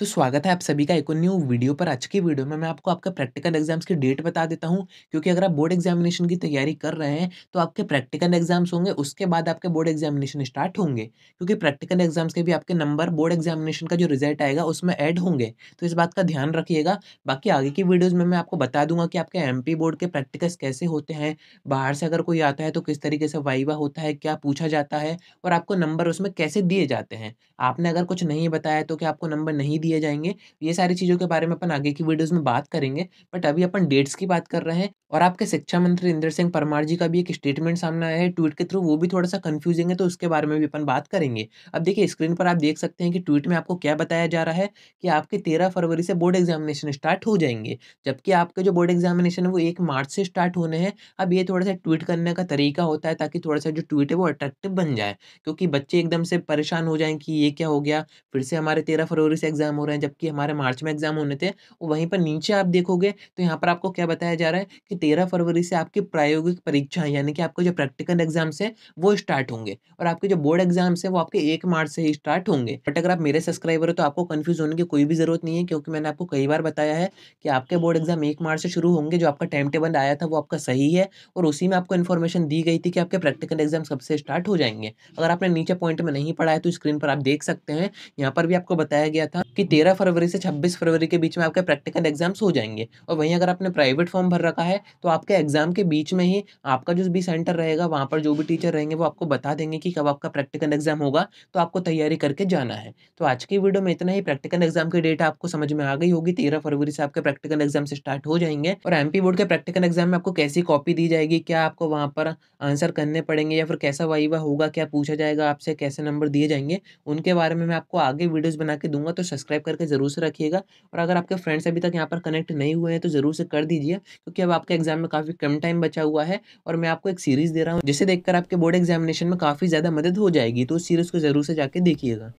तो स्वागत है आप सभी का एक और न्यू वीडियो पर आज की वीडियो में मैं आपको आपका प्रैक्टिकल एग्जाम्स की डेट बता देता हूं क्योंकि अगर आप बोर्ड एग्जामिनेशन की तैयारी कर रहे हैं तो आपके प्रैक्टिकल एग्जाम्स होंगे उसके बाद आपके बोर्ड एग्जामिनेशन स्टार्ट होंगे क्योंकि प्रैक्टिकल एग्जाम्स के भी आपके नंबर बोर्ड एग्जामिनेशन का जो रिजल्ट आएगा उसमें ऐड होंगे तो इस बात का ध्यान रखिएगा बाकी आगे की वीडियोज़ में मैं आपको बता दूंगा कि आपके एम बोर्ड के प्रैक्टिकल्स कैसे होते हैं बाहर से अगर कोई आता है तो किस तरीके से वाइवा होता है क्या पूछा जाता है और आपको नंबर उसमें कैसे दिए जाते हैं आपने अगर कुछ नहीं बताया तो क्या आपको नंबर नहीं दिए जाएंगे ये सारी चीज़ों के बारे में अपन आगे की वीडियोज़ में बात करेंगे बट अभी अपन डेट्स की बात कर रहे हैं और आपके शिक्षा मंत्री इंद्र सिंह परमार जी का भी एक स्टेटमेंट सामने आया है ट्वीट के थ्रू वो भी थोड़ा सा कन्फ्यूजिंग है तो उसके बारे में भी अपन बात करेंगे अब देखिए स्क्रीन पर आप देख सकते हैं कि ट्वीट में आपको क्या बताया जा रहा है कि आपके तेरह फरवरी से बोर्ड एग्जामिनेशन स्टार्ट हो जाएंगे जबकि आपके जो बोर्ड एग्जामिनेशन है वो एक मार्च से स्टार्ट होने हैं अब ये थोड़ा सा ट्वीट करने का तरीका होता है ताकि थोड़ा सा जो ट्वीट है वो अट्रैक्टिव बन जाए क्योंकि बच्चे एकदम से परेशान हो जाएं कि ये क्या हो गया फिर से हमारे तेरह फरवरी से एग्जाम एग्ज़ाम हो रहे हैं जबकि हमारे मार्च में एग्ज़ाम होने थे वहीं पर नीचे आप देखोगे तो यहाँ पर आपको क्या बताया जा रहा है कि तेरह फरवरी से आपकी प्रायोगिक परीक्षाएं यानी कि आपके जो प्रैक्टिकल एग्ज़ाम्स हैं वो स्टार्ट होंगे और आपके जो बोर्ड एग्ज़ाम्स हैं वो आपके एक मार्च से ही स्टार्ट होंगे बट अगर आप मेरे सब्सक्राइबर हो तो आपको कन्फ्यूज़ होने की कोई भी ज़रूरत नहीं है क्योंकि मैंने आपको कई बार बताया है कि आपके बोर्ड एग्ज़ाम एक मार्च से शुरू होंगे जो आपका टाइम टेबल आया था वो आपका सही है और उसी में आपको इन्फॉर्मेशन दी गई थी कि आपके प्रैक्टिकल एग्जाम सबसे स्टार्ट हो जाएंगे अगर आपने नीचे पॉइंट में नहीं पढ़ा है तो स्क्रीन पर आप देख सकते हैं यहाँ पर भी आपको बताया गया था कि तेरह फरवरी से छब्बीस फरवरी के बीच में आपके प्रैक्टिकल एग्जाम्स हो जाएंगे और वहीं अगर आपने प्राइवेट फॉर्म भर रखा है तो आपके एग्जाम के बीच में ही आपका जो भी सेंटर रहेगा वहाँ पर जो भी टीचर रहेंगे वो आपको बता देंगे कि कब आपका प्रैक्टिकल एग्जाम होगा तो आपको तैयारी करके जाना है तो आज की वीडियो में इतना ही प्रैक्टिकल एग्जाम की डेट आपको समझ में आ गई होगी तेरह फरवरी से आपके प्रैक्टिकल एग्जाम स्टार्ट हो जाएंगे और एम बोर्ड के प्रैक्टिकल एग्जाम में आपको कैसी कॉपी दी जाएगी क्या आपको वहाँ पर आंसर करने पड़ेंगे या फिर कैसा वाइवा होगा क्या पूछा जाएगा आपसे कैसे नंबर दिए जाएंगे उनके बारे में मैं आपको आगे वीडियोज़ बना के दूंगा तो सब्सक्राइब सब्सक्राइब करके ज़रूर से रखिएगा और अगर आपके फ्रेंड्स अभी तक यहाँ पर कनेक्ट नहीं हुए हैं तो ज़रूर से कर दीजिए क्योंकि अब आपके एग्जाम में काफ़ी कम टाइम बचा हुआ है और मैं आपको एक सीरीज़ दे रहा हूँ जिसे देखकर आपके बोर्ड एग्जामिनेशन में काफ़ी ज़्यादा मदद हो जाएगी तो उस सीरीज़ को ज़रूर से जाके देखिएगा